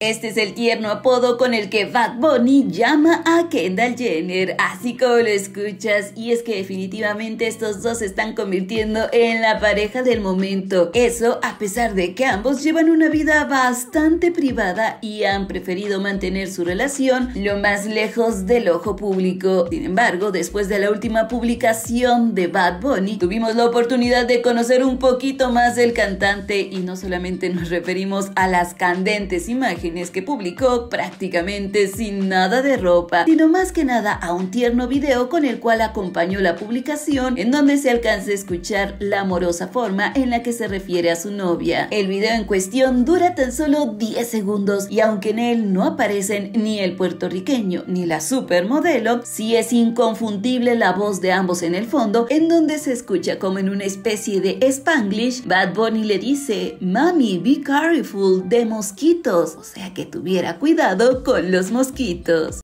Este es el tierno apodo con el que Bad Bunny llama a Kendall Jenner, así como lo escuchas, y es que definitivamente estos dos se están convirtiendo en la pareja del momento. Eso a pesar de que ambos llevan una vida bastante privada y han preferido mantener su relación lo más lejos del ojo público. Sin embargo, después de la última publicación de Bad Bunny, tuvimos la oportunidad de conocer un poquito más del cantante y no solamente nos referimos a las candentes imágenes, que publicó prácticamente sin nada de ropa, sino más que nada a un tierno video con el cual acompañó la publicación en donde se alcanza a escuchar la amorosa forma en la que se refiere a su novia. El video en cuestión dura tan solo 10 segundos y aunque en él no aparecen ni el puertorriqueño ni la supermodelo, sí es inconfundible la voz de ambos en el fondo en donde se escucha como en una especie de spanglish, Bad Bunny le dice, Mami, be careful de mosquitos. O sea, sea que tuviera cuidado con los mosquitos.